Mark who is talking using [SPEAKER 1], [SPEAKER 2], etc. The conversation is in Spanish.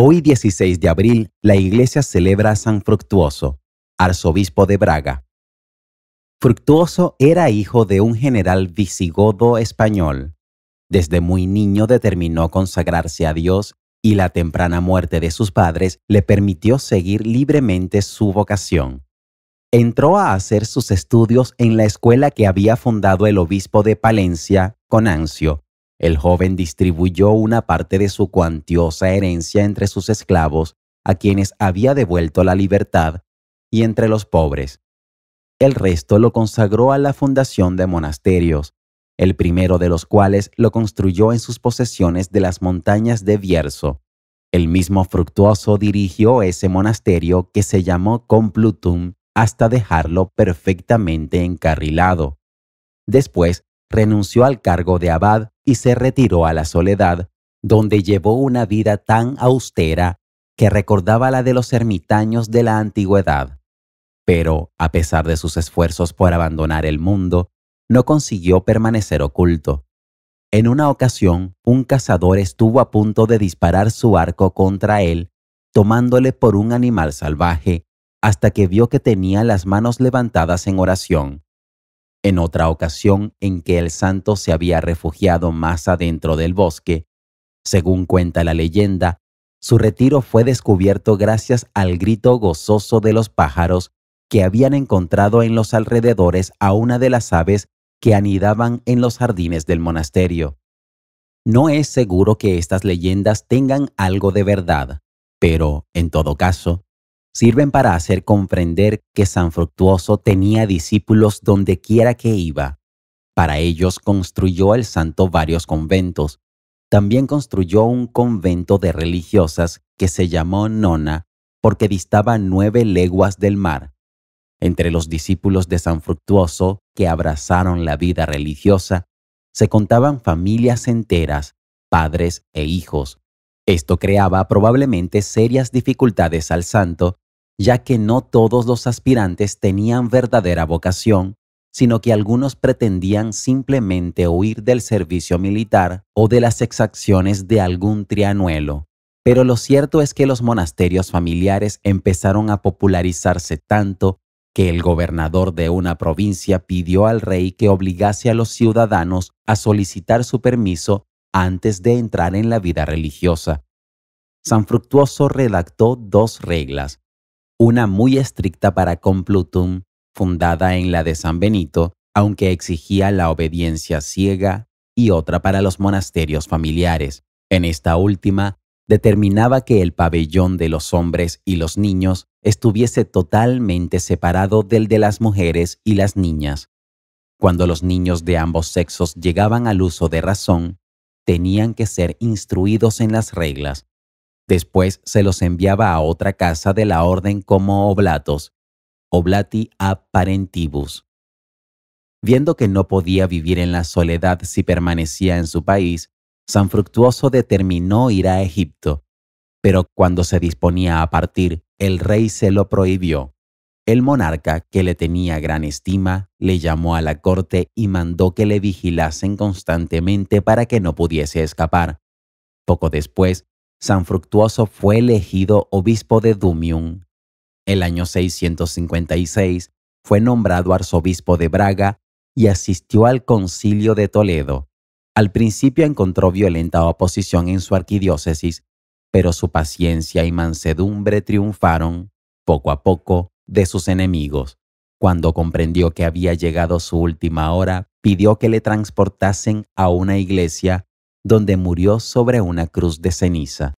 [SPEAKER 1] Hoy 16 de abril, la iglesia celebra a San Fructuoso, arzobispo de Braga. Fructuoso era hijo de un general visigodo español. Desde muy niño determinó consagrarse a Dios y la temprana muerte de sus padres le permitió seguir libremente su vocación. Entró a hacer sus estudios en la escuela que había fundado el obispo de Palencia, Conancio, el joven distribuyó una parte de su cuantiosa herencia entre sus esclavos, a quienes había devuelto la libertad, y entre los pobres. El resto lo consagró a la fundación de monasterios, el primero de los cuales lo construyó en sus posesiones de las montañas de Bierzo. El mismo Fructuoso dirigió ese monasterio que se llamó Complutum hasta dejarlo perfectamente encarrilado. Después renunció al cargo de abad y se retiró a la soledad, donde llevó una vida tan austera que recordaba la de los ermitaños de la antigüedad. Pero, a pesar de sus esfuerzos por abandonar el mundo, no consiguió permanecer oculto. En una ocasión, un cazador estuvo a punto de disparar su arco contra él, tomándole por un animal salvaje, hasta que vio que tenía las manos levantadas en oración. En otra ocasión en que el santo se había refugiado más adentro del bosque, según cuenta la leyenda, su retiro fue descubierto gracias al grito gozoso de los pájaros que habían encontrado en los alrededores a una de las aves que anidaban en los jardines del monasterio. No es seguro que estas leyendas tengan algo de verdad, pero, en todo caso, sirven para hacer comprender que San Fructuoso tenía discípulos dondequiera que iba. Para ellos construyó el santo varios conventos. También construyó un convento de religiosas que se llamó Nona porque distaba nueve leguas del mar. Entre los discípulos de San Fructuoso que abrazaron la vida religiosa, se contaban familias enteras, padres e hijos. Esto creaba probablemente serias dificultades al santo, ya que no todos los aspirantes tenían verdadera vocación, sino que algunos pretendían simplemente huir del servicio militar o de las exacciones de algún trianuelo. Pero lo cierto es que los monasterios familiares empezaron a popularizarse tanto que el gobernador de una provincia pidió al rey que obligase a los ciudadanos a solicitar su permiso antes de entrar en la vida religiosa. San Fructuoso redactó dos reglas, una muy estricta para Complutum, fundada en la de San Benito, aunque exigía la obediencia ciega, y otra para los monasterios familiares. En esta última, determinaba que el pabellón de los hombres y los niños estuviese totalmente separado del de las mujeres y las niñas. Cuando los niños de ambos sexos llegaban al uso de razón, tenían que ser instruidos en las reglas, Después se los enviaba a otra casa de la orden como oblatos, oblati apparentibus. Viendo que no podía vivir en la soledad si permanecía en su país, San Fructuoso determinó ir a Egipto, pero cuando se disponía a partir, el rey se lo prohibió. El monarca, que le tenía gran estima, le llamó a la corte y mandó que le vigilasen constantemente para que no pudiese escapar. Poco después, San Fructuoso fue elegido obispo de Dumium. El año 656 fue nombrado arzobispo de Braga y asistió al concilio de Toledo. Al principio encontró violenta oposición en su arquidiócesis, pero su paciencia y mansedumbre triunfaron, poco a poco, de sus enemigos. Cuando comprendió que había llegado su última hora, pidió que le transportasen a una iglesia donde murió sobre una cruz de ceniza.